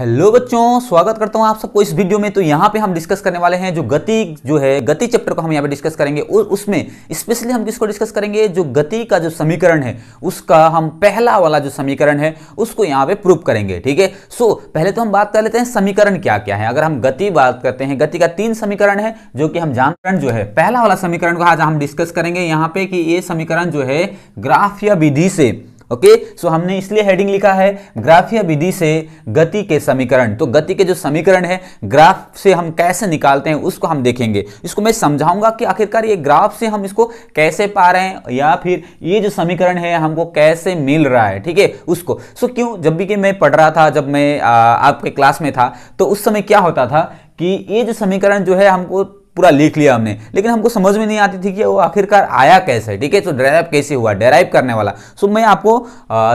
Hello बच्चों स्वागत करता हूं आप सबको इस वीडियो में तो यहां पे हम डिस्कस करने वाले हैं जो गति जो है गति चैप्टर को हम यहां पे डिस्कस करेंगे और उसमें स्पेशली हम किसको डिस्कस करेंगे जो गति का जो समीकरण है उसका हम पहला वाला जो समीकरण है उसको यहां पे प्रूव करेंगे ठीक है सो पहले तो हम बात कर लेते हैं समीकरण क्या क्या है अगर हम गति बात करते हैं गति का तीन समीकरण है जो कि हम जानकरण जो है पहला वाला समीकरण को आज हम डिस्कस करेंगे यहाँ पे कि ये समीकरण जो है ग्राफ या विधि से ओके सो हमने इसलिए हेडिंग लिखा है ग्राफीय विधि से गति के समीकरण तो गति के जो समीकरण है ग्राफ से हम कैसे निकालते हैं उसको हम देखेंगे इसको मैं समझाऊंगा कि आखिरकार ये ग्राफ से हम इसको कैसे पा रहे हैं या फिर ये जो समीकरण है हमको कैसे मिल रहा है ठीक है उसको सो क्यों जब भी कि मैं पढ़ रहा था जब मैं आपके क्लास में था तो उस समय क्या होता था कि ये जो समीकरण जो है हमको पूरा लिख लिया हमने लेकिन हमको समझ में नहीं आती थी कि वो आखिरकार आया कैसे ठीक है तो डेराइव कैसे हुआ डेराइव करने वाला सो मैं आपको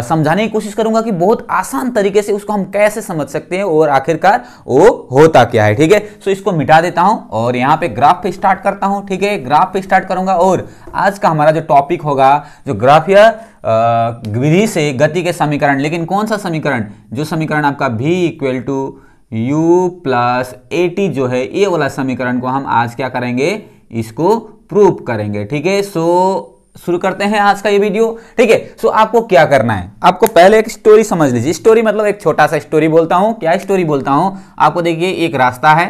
समझाने की कोशिश करूंगा कि बहुत आसान तरीके से उसको हम कैसे समझ सकते हैं और आखिरकार वो होता क्या है ठीक है सो इसको मिटा देता हूँ और यहाँ पे ग्राफ पे स्टार्ट करता हूँ ठीक है ग्राफ पे स्टार्ट करूंगा और आज का हमारा जो टॉपिक होगा जो ग्राफ या विधि से गति के समीकरण लेकिन कौन सा समीकरण जो समीकरण आपका भी equal to u plus a t जो है ये वाला समीकरण को हम आज क्या करेंगे इसको प्रूव करेंगे ठीक है सो शुरू करते हैं आज का ये वीडियो ठीक है सो आपको क्या करना है आपको पहले एक स्टोरी समझ लीजिए स्टोरी मतलब एक छोटा सा स्टोरी बोलता हूं क्या स्टोरी बोलता हूं आपको देखिए एक रास्ता है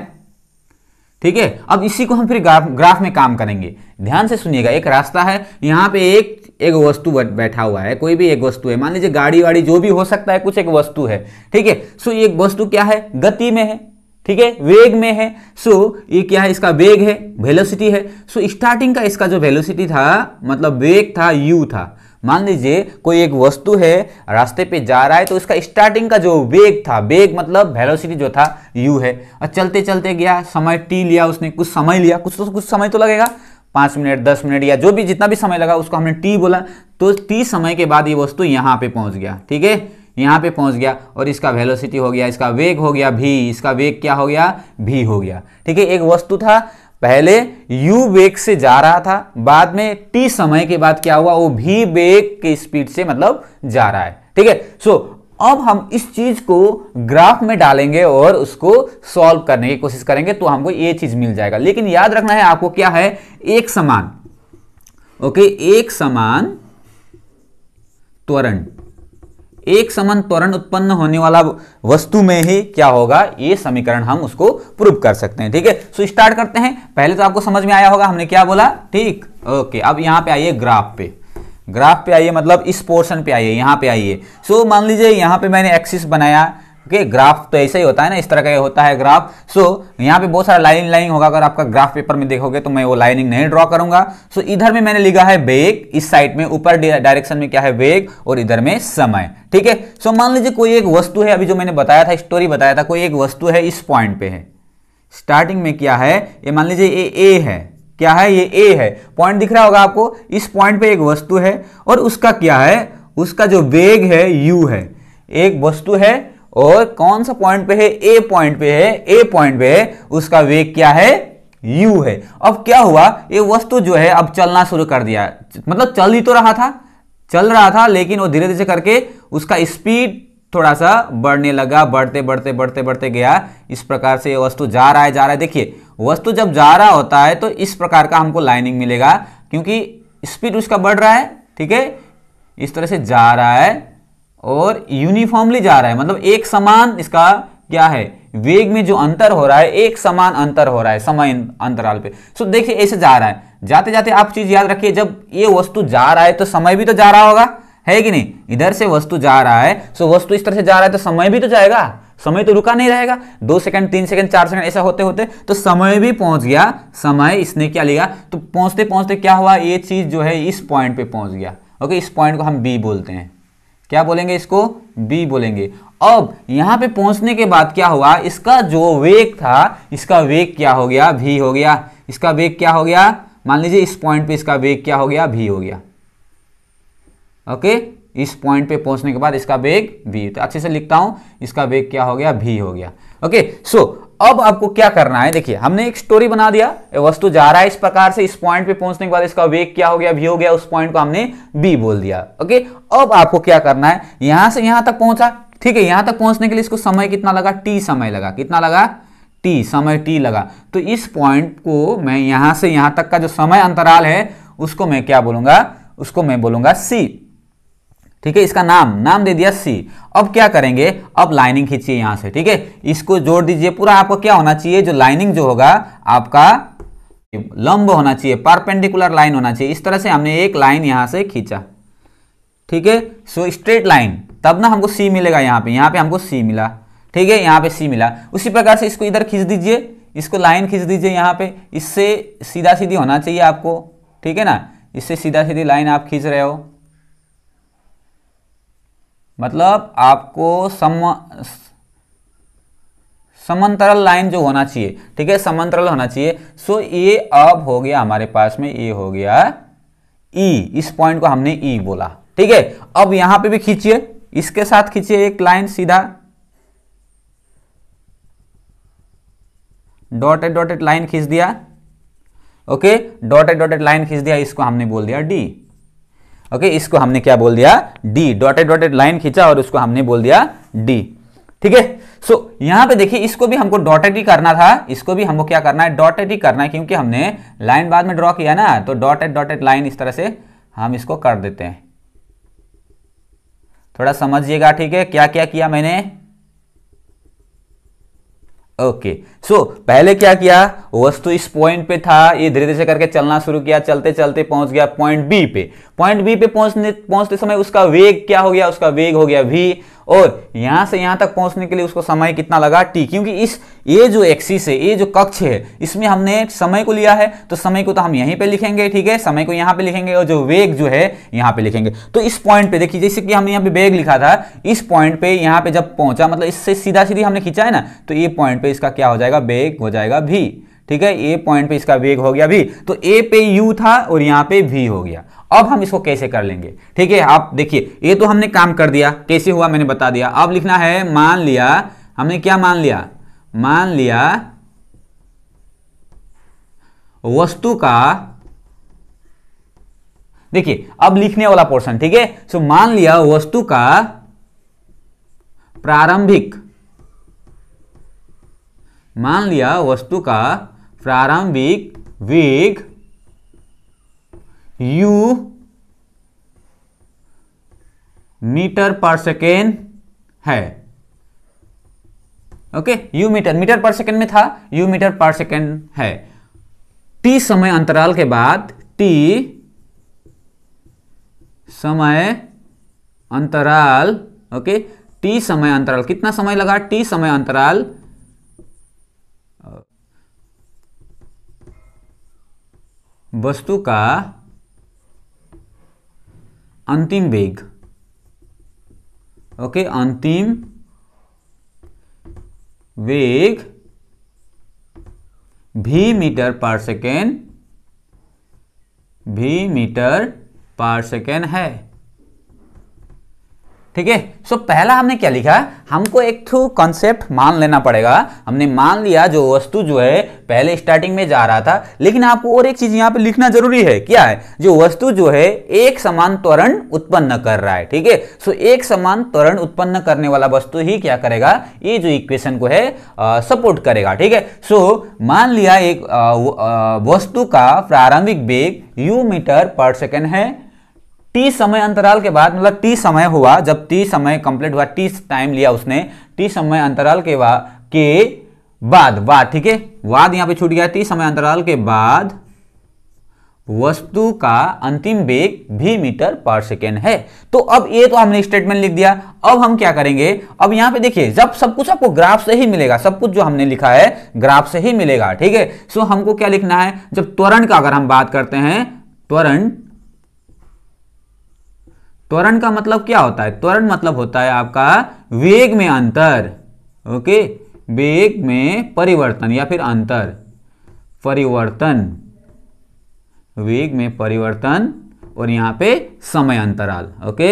ठीक है अब इसी को हम फिर ग्राफ ग्राफ में काम करेंगे ध्यान से सुनिएगा एक रास्ता है यहां पे एक एक वस्तु बैठा हुआ है कोई भी एक वस्तु है मान लीजिए गाड़ी वाड़ी जो भी हो सकता है कुछ एक वस्तु है ठीक है सो ये वस्तु क्या है गति में है ठीक है वेग में है सो ये क्या है इसका वेग है वेलोसिटी है सो स्टार्टिंग का इसका जो वेलोसिटी था मतलब वेग था यू था मान लीजिए कोई एक वस्तु है रास्ते पे जा रहा है तो इसका स्टार्टिंग का जो वेग था वेग मतलब वेलोसिटी जो था यू है और चलते चलते गया समय टी लिया उसने कुछ समय लिया कुछ तो कुछ समय तो लगेगा पांच मिनट दस मिनट या जो भी जितना भी समय लगा उसको हमने टी बोला तो टी समय के बाद ये वस्तु यहां पे पहुंच गया ठीक है यहां पे पहुंच गया और इसका वेलोसिटी हो गया इसका वेग हो गया भी इसका वेग क्या हो गया भी हो गया ठीक है एक वस्तु था पहले u वेग से जा रहा था बाद में t समय के बाद क्या हुआ वो भी वेग के स्पीड से मतलब जा रहा है ठीक है सो अब हम इस चीज को ग्राफ में डालेंगे और उसको सॉल्व करने की कोशिश करेंगे तो हमको ये चीज मिल जाएगा लेकिन याद रखना है आपको क्या है एक समान ओके एक समान त्वरण एक समान त्वरण उत्पन्न होने वाला वस्तु में ही क्या होगा ये समीकरण हम उसको प्रूव कर सकते हैं ठीक है सो स्टार्ट करते हैं पहले तो आपको समझ में आया होगा हमने क्या बोला ठीक ओके अब यहां पे आइए ग्राफ पे ग्राफ पे आइए मतलब इस पोर्शन पे आइए यहाँ पे आइए सो so, मान लीजिए यहाँ पे मैंने एक्सिस बनाया ओके okay, ग्राफ तो ऐसा ही होता है ना इस तरह का होता है ग्राफ सो so, यहाँ पे बहुत सारा लाइन लाइन होगा अगर आपका ग्राफ पेपर में देखोगे तो मैं वो लाइनिंग नहीं ड्रॉ करूंगा सो so, इधर में मैंने लिखा है वेग इस साइड में ऊपर डायरेक्शन में क्या है वेग और इधर में समय ठीक है सो मान लीजिए कोई एक वस्तु है अभी जो मैंने बताया था स्टोरी बताया था कोई एक वस्तु है इस पॉइंट पे है स्टार्टिंग में क्या है ये मान लीजिए ये ए है क्या है ये ए है पॉइंट दिख रहा होगा आपको इस पॉइंट पे एक वस्तु है और उसका क्या है उसका जो वेग है यू है एक वस्तु है और कौन सा पॉइंट पे है ए पॉइंट पे है ए पॉइंट पे है उसका वेग क्या है यू है अब क्या हुआ ये वस्तु जो है अब चलना शुरू कर दिया मतलब चल ही तो रहा था चल रहा था लेकिन वो धीरे धीरे करके उसका स्पीड थोड़ा सा बढ़ने लगा बढ़ते बढ़ते बढ़ते बढ़ते गया इस प्रकार से वस्तु जा रहा है जा रहा है देखिए वस्तु जब जा रहा होता है तो इस प्रकार का हमको लाइनिंग मिलेगा क्योंकि स्पीड उसका बढ़ रहा है ठीक है इस तरह से जा रहा है और यूनिफॉर्मली जा रहा है मतलब एक समान इसका क्या है वेग में जो अंतर हो रहा है एक समान अंतर हो रहा है समय अंतराल पे सो देखिए ऐसे जा रहा है जाते जाते आप चीज याद रखिए जब ये वस्तु जा रहा है तो समय भी तो जा रहा होगा है कि नहीं इधर से वस्तु जा रहा है सो वस्तु इस तरह से जा रहा है तो समय भी तो जाएगा समय तो रुका नहीं रहेगा दो सेकंड तीन सेकंड चार सेकंड ऐसा होते होते तो समय भी पहुंच गया समय इसने क्या लिया तो पहुंचते पहुंचते क्या हुआ ये चीज जो है इस पॉइंट पे पहुंच गया ओके इस पॉइंट को हम बी बोलते हैं क्या बोलेंगे इसको बी बोलेंगे अब यहाँ पे पहुंचने के बाद क्या हुआ इसका जो वेग था इसका वेग क्या हो गया भी हो गया इसका वेग क्या हो गया मान लीजिए इस पॉइंट पे इसका वेग क्या हो गया भी हो गया ओके इस पॉइंट पे पहुंचने के बाद इसका वेग वी तो अच्छे से लिखता हूं इसका वेग क्या हो गया वी हो गया ओके सो अब आपको क्या करना है देखिए हमने एक स्टोरी बना दिया वस्तु जा रहा है इस प्रकार से इस पॉइंट पे पहुंचने के बाद इसका वेग क्या हो गया वी हो गया उस पॉइंट को हमने बी बोल दिया ओके अब आपको क्या करना है यहां से यहां तक पहुंचा ठीक है यहां तक पहुंचने के लिए इसको समय कितना लगा टी समय लगा कितना लगा टी समय टी लगा तो इस पॉइंट को मैं यहां से यहां तक का जो समय अंतराल है उसको मैं क्या बोलूंगा उसको मैं बोलूंगा सी ठीक है इसका नाम नाम दे दिया सी अब क्या करेंगे अब लाइनिंग खींचिए यहां से ठीक है इसको जोड़ दीजिए पूरा आपको क्या होना चाहिए जो लाइनिंग जो होगा आपका लंब होना चाहिए परपेंडिकुलर लाइन होना चाहिए इस तरह से हमने एक लाइन यहां से खींचा ठीक है सो स्ट्रेट लाइन तब ना हमको सी मिलेगा यहां पे यहां पे हमको सी मिला ठीक है यहां पे सी मिला उसी प्रकार से इसको इधर खींच दीजिए इसको लाइन खींच दीजिए यहां पे इससे सीधा सीधी होना चाहिए आपको ठीक है ना इससे सीधा सीधी लाइन आप खींच रहे हो मतलब आपको सम समांतरल लाइन जो होना चाहिए ठीक है समांतरल होना चाहिए सो ये अब हो गया हमारे पास में ये हो गया ई e। इस पॉइंट को हमने ई e बोला ठीक है अब यहां पे भी खींचिए इसके साथ खींचिए एक लाइन सीधा डॉटेड डॉटेड लाइन खींच दिया ओके डॉटेड डॉटेड लाइन खींच दिया इसको हमने बोल दिया डी ओके इसको हमने क्या बोल दिया डी डॉटेड डॉटेड लाइन खींचा और उसको हमने बोल दिया डी ठीक है सो यहां पे देखिए इसको भी हमको डॉटेड ही करना था इसको भी हमको क्या करना है डॉटेड ही करना है क्योंकि हमने लाइन बाद में ड्रॉ किया ना तो डॉटेड डॉटेड लाइन इस तरह से हम इसको कर देते हैं थोड़ा समझिएगा ठीक है क्या क्या किया मैंने ओके okay. सो so, पहले क्या किया वस्तु इस पॉइंट पे था ये धीरे धीरे करके चलना शुरू किया चलते चलते पहुंच गया पॉइंट बी पे पॉइंट बी पे पहुंचने पहुंचते समय उसका वेग क्या हो गया उसका वेग हो गया वी और यहाँ से यहाँ तक पहुँचने के लिए उसको समय कितना लगा टी क्योंकि इस ये जो एक्सिस है ये जो कक्ष है इसमें हमने समय को लिया है तो समय को तो हम यहीं पे लिखेंगे ठीक है समय को यहाँ पे लिखेंगे और जो वेग जो है यहाँ पे लिखेंगे तो इस पॉइंट पे देखिए जैसे कि हमने यहाँ पे वेग लिखा था इस पॉइंट पे यहाँ पे जब पहुंचा मतलब इससे सीधा सीधी हमने खींचा है ना तो ये पॉइंट पे इसका क्या हो जाएगा वेग हो जाएगा भी ठीक है ए पॉइंट पे इसका वेग हो गया भी तो ए पे यू था और यहाँ पे भी हो गया अब हम इसको कैसे कर लेंगे ठीक है आप देखिए ये तो हमने काम कर दिया कैसे हुआ मैंने बता दिया अब लिखना है मान लिया हमने क्या मान लिया मान लिया वस्तु का देखिए अब लिखने वाला पोर्शन ठीक है सो मान लिया वस्तु का प्रारंभिक मान लिया वस्तु का प्रारंभिक वेग यू मीटर पर सेकेंड है ओके यू मीटर मीटर पर सेकेंड में था यू मीटर पर सेकेंड है टी समय अंतराल के बाद टी समय अंतराल ओके टी समय अंतराल कितना समय लगा टी समय अंतराल वस्तु का अंतिम वेग ओके अंतिम वेग भी मीटर पर सेकेंड भी मीटर पर सेकेंड है ठीक है सो पहला हमने क्या लिखा हमको एक थ्रू कॉन्सेप्ट मान लेना पड़ेगा हमने मान लिया जो वस्तु जो है पहले स्टार्टिंग में जा रहा था लेकिन आपको और एक चीज यहाँ पे लिखना जरूरी है क्या है जो वस्तु जो है एक समान त्वरण उत्पन्न कर रहा है ठीक है सो एक समान त्वरण उत्पन्न करने वाला वस्तु ही क्या करेगा ये जो इक्वेशन को है सपोर्ट करेगा ठीक है सो मान लिया एक वस्तु का प्रारंभिक वेग यू मीटर पर सेकेंड है टी समय अंतराल के बाद मतलब टी समय हुआ जब टी समय कंप्लीट हुआ टी टाइम लिया उसने टी समय अंतराल के बाद के बाद बाद ठीक है बाद यहां पे छूट गया टी समय अंतराल के बाद वस्तु का अंतिम वेग भी मीटर पर सेकेंड है तो अब ये तो हमने स्टेटमेंट लिख दिया अब हम क्या करेंगे अब यहां पे देखिए जब सब कुछ आपको ग्राफ से ही मिलेगा सब कुछ जो हमने लिखा है ग्राफ से ही मिलेगा ठीक है सो हमको क्या लिखना है जब त्वरण का अगर हम बात करते हैं त्वरण त्वरण का मतलब क्या होता है त्वरण मतलब होता है आपका वेग में अंतर ओके वेग में परिवर्तन या फिर अंतर परिवर्तन वेग में परिवर्तन और यहां पे समय अंतराल ओके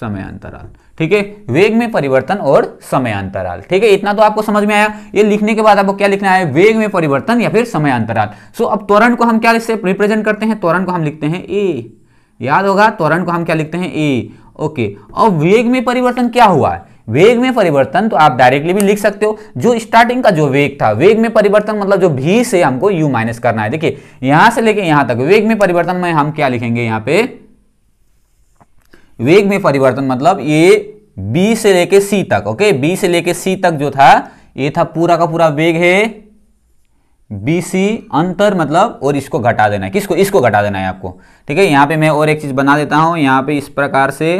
समय अंतराल ठीक है वेग में परिवर्तन और समय अंतराल ठीक है इतना तो आपको समझ में आया ये लिखने के बाद आपको क्या लिखना है वेग में परिवर्तन या फिर समय अंतराल सो अब त्वरण को हम क्या इससे रिप्रेजेंट करते हैं त्वरण को हम लिखते हैं ए याद होगा त्वरण को हम क्या लिखते हैं ए ओके और वेग में परिवर्तन क्या हुआ है वेग में परिवर्तन तो आप डायरेक्टली भी लिख सकते हो जो स्टार्टिंग का जो वेग था वेग में परिवर्तन मतलब जो भी से हमको यू माइनस करना है देखिए यहां से लेके यहां तक वेग में परिवर्तन में हम क्या लिखेंगे यहां पे वेग में परिवर्तन मतलब ये बी से लेके सी तक ओके बी से लेके सी तक जो था ये था पूरा का पूरा वेग है बी सी अंतर मतलब और इसको घटा देना है किसको इसको घटा देना है आपको ठीक है यहां पे मैं और एक चीज़ बना देता हूं यहां पे इस प्रकार से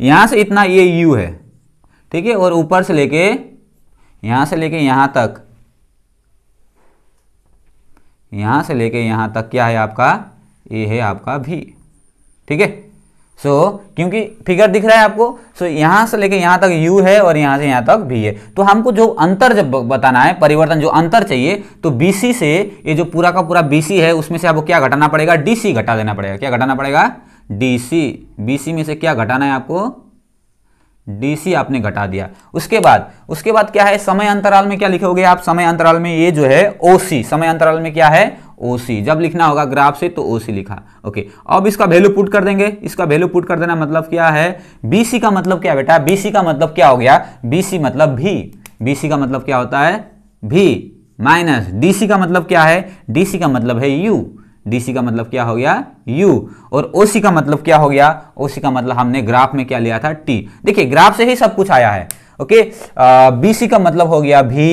यहां से इतना ये यू है ठीक है और ऊपर से लेके यहां से लेके यहां तक यहां से लेके यहां तक क्या है आपका ये है आपका भी ठीक है सो so, क्योंकि फिगर दिख रहा है आपको सो so, यहाँ से लेके यहाँ तक u है और यहाँ से यहाँ तक v है तो हमको जो अंतर जब बताना है परिवर्तन जो अंतर चाहिए तो bc से ये जो पूरा का पूरा bc है उसमें से आपको क्या घटाना पड़ेगा dc घटा देना पड़ेगा क्या घटाना पड़ेगा dc bc में से क्या घटाना है आपको डीसी आपने घटा दिया उसके बाद उसके बाद क्या है समय अंतराल में क्या लिखोगे आप समय अंतराल में ये जो है ओसी समय अंतराल में क्या है ओसी जब लिखना होगा ग्राफ से तो ओसी लिखा ओके अब इसका वैल्यू पुट कर देंगे इसका वैल्यू पुट कर देना मतलब क्या है बीसी का मतलब क्या बेटा बीसी का मतलब क्या हो गया बीसी मतलब भी बीसी का मतलब क्या होता है भी माइनस डीसी का मतलब क्या है डीसी का मतलब है यू डीसी का मतलब क्या हो गया यू और ओसी का मतलब क्या हो गया ओसी का मतलब हमने ग्राफ में क्या लिया था टी देखिए ग्राफ से ही सब कुछ आया है ओके बीसी का मतलब हो गया भी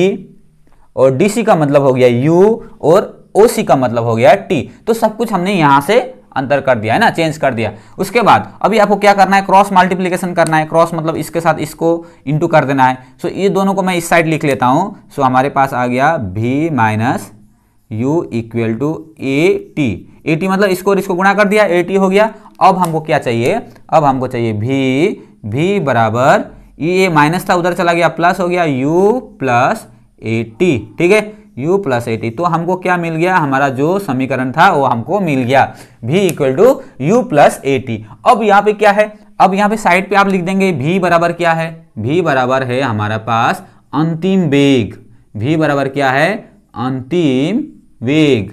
और डीसी का मतलब हो गया यू और ओसी का मतलब हो गया टी तो सब कुछ हमने यहां से अंतर कर दिया है ना चेंज कर दिया उसके बाद अभी आपको क्या करना है क्रॉस मल्टीप्लीकेशन करना है क्रॉस मतलब इसके साथ इसको इंटू कर देना है सो ये दोनों को मैं इस साइड लिख लेता हूं सो हमारे पास आ गया v minus u equal to a t a t मतलब इसको इसको गुणा कर दिया ए टी हो गया अब हमको क्या चाहिए अब हमको चाहिए भी भी बराबर ए e, माइनस था उधर चला गया प्लस हो गया u प्लस ए टी ठीक है u प्लस ए टी तो हमको क्या मिल गया हमारा जो समीकरण था वो हमको मिल गया v equal to u plus a t अब यहाँ पे क्या है अब यहाँ पे साइड पे आप लिख देंगे भी बराबर क्या है भी बराबर है हमारे पास अंतिम वेग भी बराबर क्या है अंतिम वेग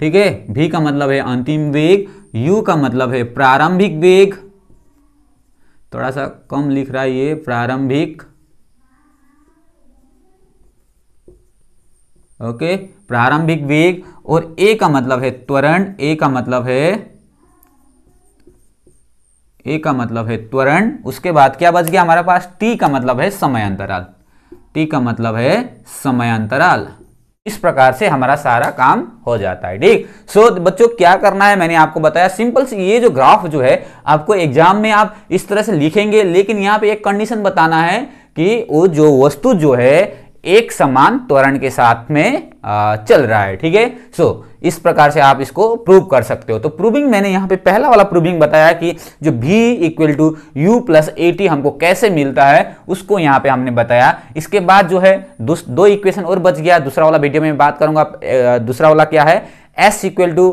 ठीक है भी का मतलब है अंतिम वेग यू का मतलब है प्रारंभिक वेग थोड़ा सा कम लिख रहा है ये प्रारंभिक ओके प्रारंभिक वेग और ए का मतलब है त्वरण ए का मतलब है ए का मतलब है त्वरण उसके बाद क्या बच गया हमारे पास टी का मतलब है समय अंतराल टी का मतलब है समय अंतराल इस प्रकार से हमारा सारा काम हो जाता है ठीक सो so, बच्चों क्या करना है मैंने आपको बताया सिंपल से ये जो ग्राफ जो है आपको एग्जाम में आप इस तरह से लिखेंगे लेकिन यहाँ पे एक कंडीशन बताना है कि वो जो वस्तु जो है एक समान त्वरण के साथ में चल रहा है ठीक है सो इस प्रकार से आप इसको प्रूव कर सकते हो तो प्रूविंग मैंने यहाँ पे पहला वाला प्रूविंग बताया कि जो v equal to u plus a हमको कैसे मिलता है उसको यहाँ पे हमने बताया इसके बाद जो है दो इक्वेशन और बच गया दूसरा वाला वीडियो में बात करूंगा दूसरा वाला क्या है s equal to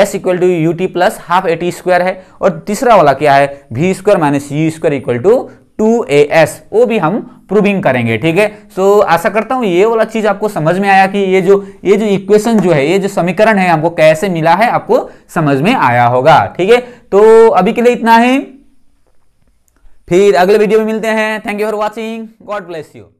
s equal to u t plus half a t square है और तीसरा वाला क्या है v square minus u square equal to two a s वो भी हम प्रूविंग करेंगे ठीक है सो आशा करता हूं ये वाला चीज आपको समझ में आया कि ये जो ये जो इक्वेशन जो है ये जो समीकरण है हमको कैसे मिला है आपको समझ में आया होगा ठीक है तो अभी के लिए इतना ही फिर अगले वीडियो में मिलते हैं thank you for watching God bless you